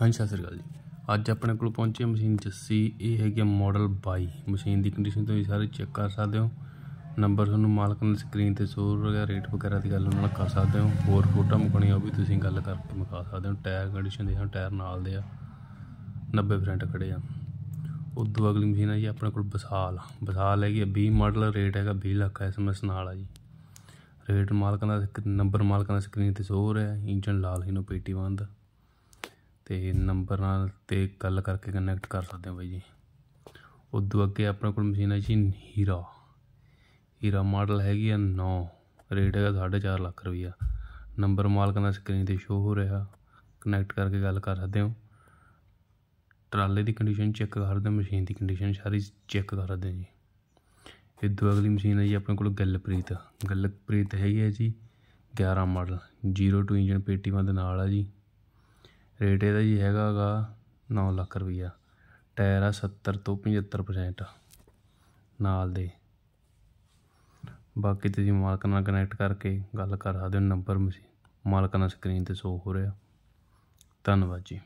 ਹਾਂ ਸਤਿ ਸ੍ਰੀ ਅਕਾਲ ਜੀ ਅੱਜ ਆਪਣੇ ਕੋਲ ਪਹੁੰਚੀ ਮਸ਼ੀਨ ਜੱਸੀ ਇਹ ਹੈਗੀ ਮਾਡਲ 22 ਮਸ਼ੀਨ ਦੀ ਕੰਡੀਸ਼ਨ ਤੁਸੀਂ ਸਾਰੇ ਚੈੱਕ ਕਰ ਸਕਦੇ ਹੋ ਨੰਬਰ ਤੁਹਾਨੂੰ ਮਾਲਕ ਨੇ ਸਕਰੀਨ ਤੇ ਸ਼ੋਰ ਵਗੈਰਾ ਰੇਟ ਵਗੈਰਾ ਦੀ ਗੱਲ ਉਹਨਾਂ ਨਾਲ ਕਰ ਸਕਦੇ ਹੋ ਹੋਰ ਫੋਟੋ ਮੁਕਣੀ ਉਹ ਵੀ ਤੁਸੀਂ ਗੱਲ ਕਰਕੇ ਮੁਕਾ ਸਕਦੇ ਹੋ ਟਾਇਰ ਕੰਡੀਸ਼ਨ ਹਾਂ ਟਾਇਰ ਨਾਲ ਦੇ ਆ 90% ਖੜੇ ਆ ਉਦੋਂ ਅਗਲੀ ਮਸ਼ੀਨ ਆ ਜੀ ਆਪਣੇ ਕੋਲ ਬਸਾਲ ਬਸਾਲ ਹੈਗੀ 20 ਮਾਡਲ ਰੇਟ ਹੈਗਾ 20 ਲੱਖ ਐਸਐਮਐਸ ਨਾਲ ਆ ਜੀ ਰੇਟ ਮਾਲਕ ਦਾ ਨੰਬਰ ਮਾਲਕ ਦਾ ਸਕਰੀਨ ਤੇ ਸ਼ੋਰ ਹੈ ਇੰਜਨ ਲਾਲ ਨੋ ਪੇਟੀ ਬੰਦ ਤੇ ਨੰਬਰ ਨਾਲ ਤੇ ਗੱਲ ਕਰਕੇ ਕਨੈਕਟ ਕਰ ਸਕਦੇ ਹੋ ਬਾਈ ਜੀ ਉਦੋਂ ਅੱਗੇ ਆਪਣੇ ਕੋਲ ਮਸ਼ੀਨ ਹੈ ਜੀ ਹੀਰਾ ਹੀਰਾ ਮਾਡਲ ਹੈਗੀ ਆ 9 ਰੇਟ ਹੈਗਾ 4.5 ਲੱਖ ਰੁਪਈਆ ਨੰਬਰ ਮਾਲਕ ਦਾ ਸਕਰੀਨ ਤੇ ਸ਼ੋ ਹੋ ਰਿਹਾ ਕਨੈਕਟ ਕਰਕੇ ਗੱਲ ਕਰ ਸਕਦੇ ਹੋ ਟਰਾਲੇ ਦੀ ਕੰਡੀਸ਼ਨ ਚੈੱਕ ਕਰਦੇ ਮਸ਼ੀਨ ਦੀ ਕੰਡੀਸ਼ਨ ਸਾਰੀ ਚੈੱਕ ਕਰਦੇ ਜੀ ਇਹ ਦੋ ਅਗਲੀ ਮਸ਼ੀਨ ਹੈ ਜੀ ਆਪਣੇ ਕੋਲ ਗੱਲਪ੍ਰੀਤ ਗੱਲਪ੍ਰੀਤ ਹੈਗੀ ਹੈ ਜੀ 11 ਮਾਡਲ 0 ਟੂ ਇੰਜਨ ਪੇਟੀ ਦੇ ਨਾਲ ਆ ਜੀ ਰੇਟ ਇਹਦਾ ਜੀ ਹੈਗਾ ਗਾ 9 ਲੱਖ ਰੁਪਈਆ ਟਾਇਰ ਆ 70 ਤੋਂ 75% ਨਾਲ ਦੇ ਬਾਕੀ ਤੁਸੀਂ ਮਾਲਕ ਨਾਲ ਕਨੈਕਟ ਕਰਕੇ ਗੱਲ ਕਰ ਸਕਦੇ ਹੋ ਨੰਬਰ ਮਾਲਕ ਨਾਲ ਸਕਰੀਨ ਤੇ ਸ਼ੋ ਹੋ ਰਿਹਾ ਧੰਨਵਾਦ ਜੀ